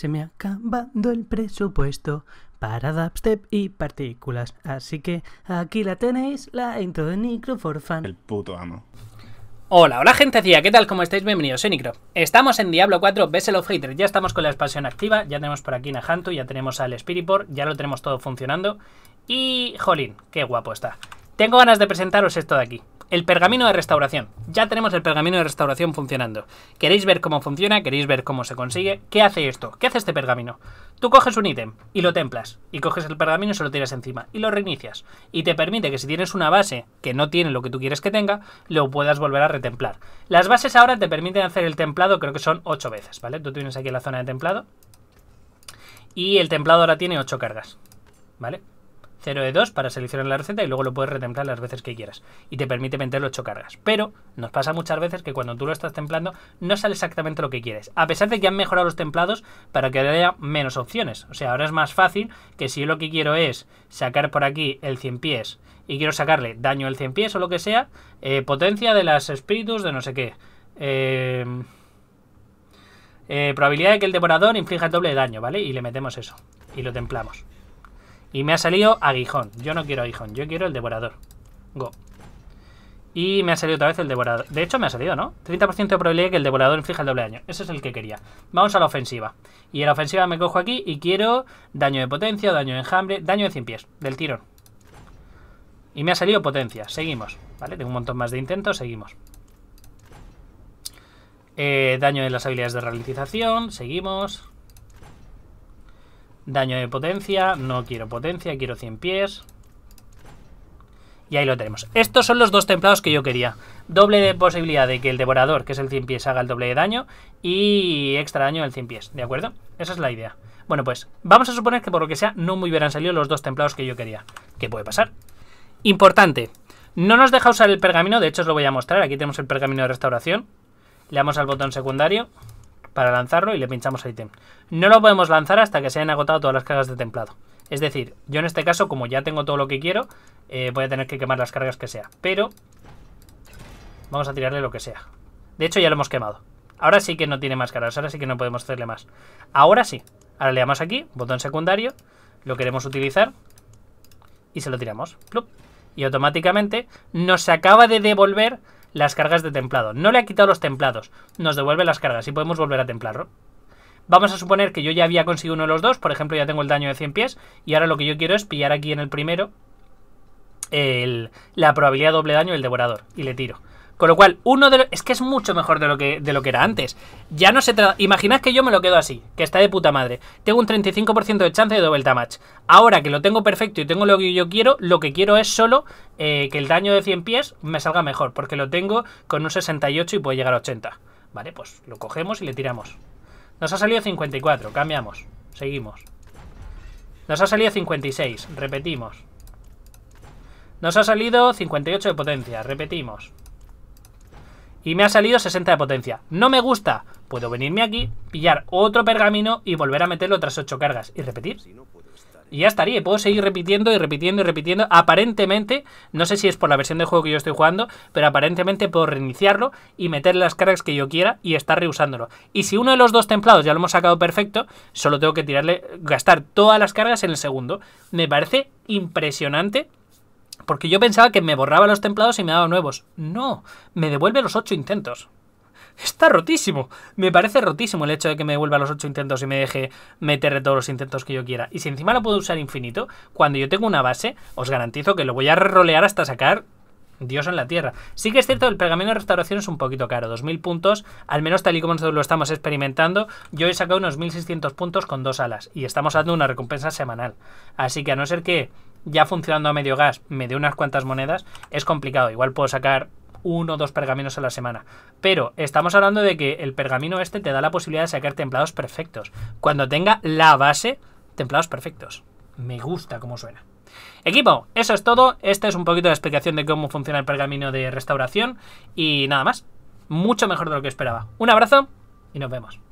Se me ha acabado el presupuesto para dubstep y partículas. Así que aquí la tenéis, la intro de Nicro for fan El puto amo. Hola, hola gente ¿qué tal? ¿Cómo estáis? Bienvenidos, soy Nicro. Estamos en Diablo 4 Vessel of Hater, ya estamos con la expansión activa, ya tenemos por aquí Nahantu, ya tenemos al Spiritport, ya lo tenemos todo funcionando. Y, jolín, qué guapo está. Tengo ganas de presentaros esto de aquí el pergamino de restauración. Ya tenemos el pergamino de restauración funcionando. ¿Queréis ver cómo funciona? ¿Queréis ver cómo se consigue? ¿Qué hace esto? ¿Qué hace este pergamino? Tú coges un ítem y lo templas. Y coges el pergamino y se lo tiras encima. Y lo reinicias. Y te permite que si tienes una base que no tiene lo que tú quieres que tenga, lo puedas volver a retemplar. Las bases ahora te permiten hacer el templado, creo que son 8 veces, ¿vale? Tú tienes aquí la zona de templado. Y el templado ahora tiene 8 cargas. ¿Vale? 0 de 2 para seleccionar la receta y luego lo puedes retemplar las veces que quieras. Y te permite meter 8 cargas. Pero nos pasa muchas veces que cuando tú lo estás templando no sale exactamente lo que quieres. A pesar de que han mejorado los templados para que haya menos opciones. O sea, ahora es más fácil que si yo lo que quiero es sacar por aquí el 100 pies y quiero sacarle daño al 100 pies o lo que sea, eh, potencia de las espíritus de no sé qué. Eh, eh, probabilidad de que el devorador inflija doble de daño, ¿vale? Y le metemos eso. Y lo templamos. Y me ha salido aguijón. Yo no quiero aguijón, yo quiero el devorador. Go. Y me ha salido otra vez el devorador. De hecho, me ha salido, ¿no? 30% de probabilidad que el devorador inflige el doble daño. Ese es el que quería. Vamos a la ofensiva. Y en la ofensiva me cojo aquí y quiero daño de potencia, daño de enjambre, daño de 100 pies, del tirón. Y me ha salido potencia. Seguimos. Vale, tengo un montón más de intentos. Seguimos. Eh, daño de las habilidades de ralentización. Seguimos. Daño de potencia, no quiero potencia, quiero 100 pies. Y ahí lo tenemos. Estos son los dos templados que yo quería. Doble de posibilidad de que el devorador, que es el 100 pies, haga el doble de daño. Y extra daño del 100 pies, ¿de acuerdo? Esa es la idea. Bueno, pues vamos a suponer que por lo que sea no me hubieran salido los dos templados que yo quería. ¿Qué puede pasar? Importante. No nos deja usar el pergamino, de hecho os lo voy a mostrar. Aquí tenemos el pergamino de restauración. Le damos al botón secundario para lanzarlo y le pinchamos el ítem. No lo podemos lanzar hasta que se hayan agotado todas las cargas de templado. Es decir, yo en este caso, como ya tengo todo lo que quiero, eh, voy a tener que quemar las cargas que sea. Pero vamos a tirarle lo que sea. De hecho, ya lo hemos quemado. Ahora sí que no tiene más cargas, ahora sí que no podemos hacerle más. Ahora sí. Ahora le damos aquí, botón secundario, lo queremos utilizar y se lo tiramos. Y automáticamente nos acaba de devolver las cargas de templado. No le ha quitado los templados, nos devuelve las cargas y podemos volver a templarlo. Vamos a suponer que yo ya había conseguido uno de los dos, por ejemplo ya tengo el daño de 100 pies y ahora lo que yo quiero es pillar aquí en el primero la probabilidad de doble daño el devorador y le tiro. Con lo cual, uno de los, es que es mucho mejor de lo que, de lo que era antes. Ya no se trata. Imaginad que yo me lo quedo así, que está de puta madre. Tengo un 35% de chance de double damage. Ahora que lo tengo perfecto y tengo lo que yo quiero, lo que quiero es solo eh, que el daño de 100 pies me salga mejor, porque lo tengo con un 68 y puede llegar a 80. Vale, pues lo cogemos y le tiramos. Nos ha salido 54, cambiamos, seguimos. Nos ha salido 56, repetimos. Nos ha salido 58 de potencia, repetimos y me ha salido 60 de potencia. No me gusta. Puedo venirme aquí, pillar otro pergamino y volver a meterlo otras 8 cargas. Y repetir. Y ya estaría. puedo seguir repitiendo y repitiendo y repitiendo. Aparentemente, no sé si es por la versión de juego que yo estoy jugando, pero aparentemente puedo reiniciarlo y meter las cargas que yo quiera y estar reusándolo. Y si uno de los dos templados ya lo hemos sacado perfecto, solo tengo que tirarle, gastar todas las cargas en el segundo. Me parece impresionante porque yo pensaba que me borraba los templados y me daba nuevos. No, me devuelve los 8 intentos. Está rotísimo. Me parece rotísimo el hecho de que me devuelva los 8 intentos y me deje meter todos los intentos que yo quiera. Y si encima lo puedo usar infinito, cuando yo tengo una base, os garantizo que lo voy a rolear hasta sacar Dios en la Tierra. Sí que es cierto, el pergamino de restauración es un poquito caro, 2.000 puntos, al menos tal y como nosotros lo estamos experimentando, yo he sacado unos 1.600 puntos con dos alas y estamos dando una recompensa semanal. Así que a no ser que ya funcionando a medio gas, me dé unas cuantas monedas, es complicado. Igual puedo sacar uno o dos pergaminos a la semana. Pero estamos hablando de que el pergamino este te da la posibilidad de sacar templados perfectos. Cuando tenga la base, templados perfectos. Me gusta cómo suena. Equipo, eso es todo. Esta es un poquito la explicación de cómo funciona el pergamino de restauración. Y nada más. Mucho mejor de lo que esperaba. Un abrazo y nos vemos.